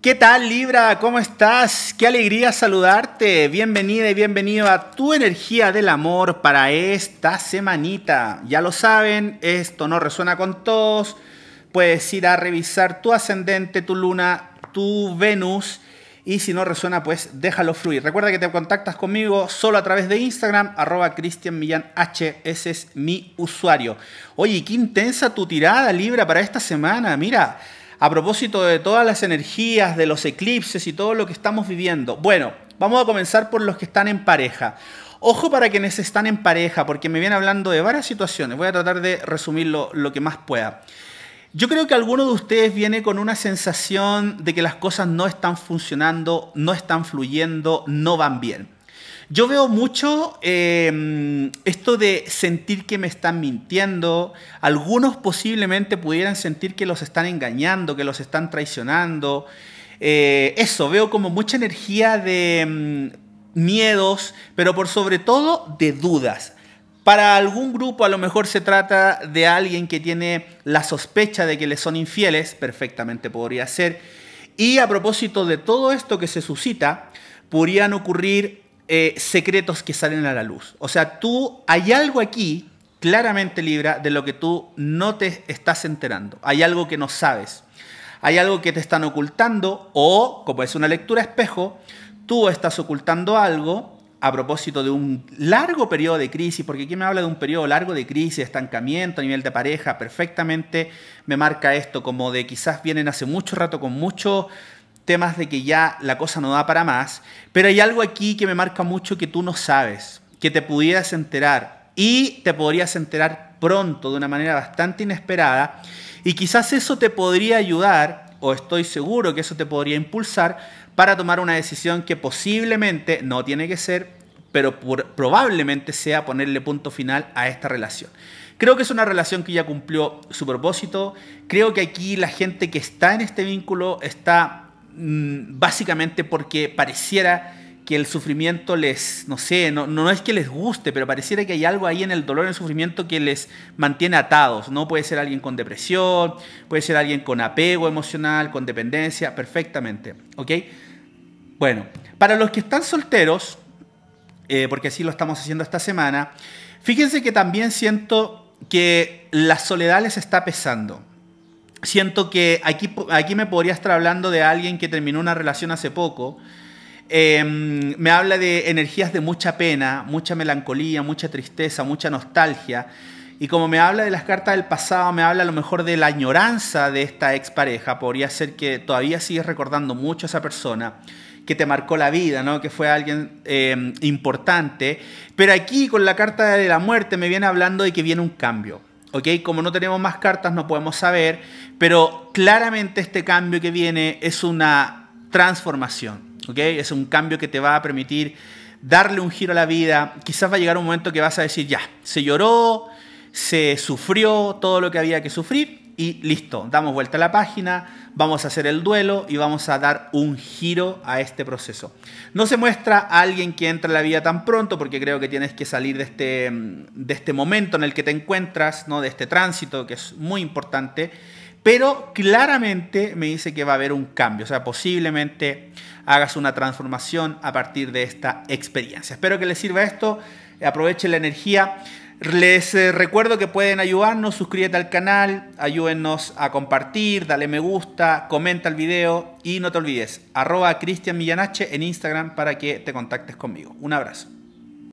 ¿Qué tal Libra? ¿Cómo estás? Qué alegría saludarte. Bienvenida y bienvenido a tu energía del amor para esta semanita. Ya lo saben, esto no resuena con todos. Puedes ir a revisar tu ascendente, tu luna, tu Venus. Y si no resuena, pues déjalo fluir. Recuerda que te contactas conmigo solo a través de Instagram, arroba Cristian Millán H. Ese es mi usuario. Oye, qué intensa tu tirada, Libra, para esta semana. Mira, a propósito de todas las energías, de los eclipses y todo lo que estamos viviendo. Bueno, vamos a comenzar por los que están en pareja. Ojo para quienes están en pareja, porque me viene hablando de varias situaciones. Voy a tratar de resumirlo lo que más pueda. Yo creo que alguno de ustedes viene con una sensación de que las cosas no están funcionando, no están fluyendo, no van bien. Yo veo mucho em, esto de sentir que me están mintiendo. Algunos posiblemente pudieran sentir que los están engañando, que los están traicionando. Eh, eso, veo como mucha energía de em, miedos, pero por sobre todo de dudas. Para algún grupo a lo mejor se trata de alguien que tiene la sospecha de que le son infieles, perfectamente podría ser. Y a propósito de todo esto que se suscita, podrían ocurrir eh, secretos que salen a la luz. O sea, tú, hay algo aquí, claramente Libra, de lo que tú no te estás enterando. Hay algo que no sabes. Hay algo que te están ocultando o, como es una lectura espejo, tú estás ocultando algo a propósito de un largo periodo de crisis, porque aquí me habla de un periodo largo de crisis, estancamiento a nivel de pareja, perfectamente me marca esto como de quizás vienen hace mucho rato con mucho temas de que ya la cosa no da para más, pero hay algo aquí que me marca mucho que tú no sabes, que te pudieras enterar y te podrías enterar pronto de una manera bastante inesperada y quizás eso te podría ayudar o estoy seguro que eso te podría impulsar para tomar una decisión que posiblemente no tiene que ser, pero probablemente sea ponerle punto final a esta relación. Creo que es una relación que ya cumplió su propósito. Creo que aquí la gente que está en este vínculo está Mm, básicamente porque pareciera que el sufrimiento les, no sé, no, no, es que les guste, pero pareciera que hay algo ahí en el dolor, en el sufrimiento que les mantiene atados, ¿no? Puede ser alguien con depresión, puede ser alguien con apego emocional, con dependencia, perfectamente, ¿ok? Bueno, para los que están solteros, eh, porque así lo estamos haciendo esta semana, fíjense que también siento que la soledad les está pesando siento que aquí, me podría estar hablando de alguien que terminó una relación hace poco. Em, me habla de energías de mucha pena, mucha melancolía, mucha tristeza, mucha nostalgia. Y como me habla de las cartas del pasado, me habla a lo mejor de la añoranza de esta expareja. Podría ser que todavía sigues recordando mucho a esa persona que te marcó la vida, ¿no? que fue alguien em, importante. Pero aquí con la carta de la muerte me viene hablando de que viene un cambio como no tenemos más cartas no podemos saber, pero claramente este cambio que viene es una transformación, Es un cambio que te va a permitir darle un giro a la vida. Quizás va a llegar un momento que vas a decir, ya, se lloró, se sufrió todo lo que había que sufrir, y listo, damos vuelta a la página, vamos a hacer el duelo y vamos a dar un giro a este proceso. No se muestra a alguien que entra en la vida tan pronto porque creo que tienes que salir de este, de este momento en el que te encuentras, ¿no? de este tránsito que es muy importante, pero claramente me dice que va a haber un cambio, o sea, posiblemente hagas una transformación a partir de esta experiencia. Espero que les sirva esto, aproveche la energía. Les eh, recuerdo que pueden ayudarnos, suscríbete al canal, ayúdenos a compartir, dale me gusta, comenta el video y no te olvides, arroba Cristian Millanache en Instagram para que te contactes conmigo. Un abrazo.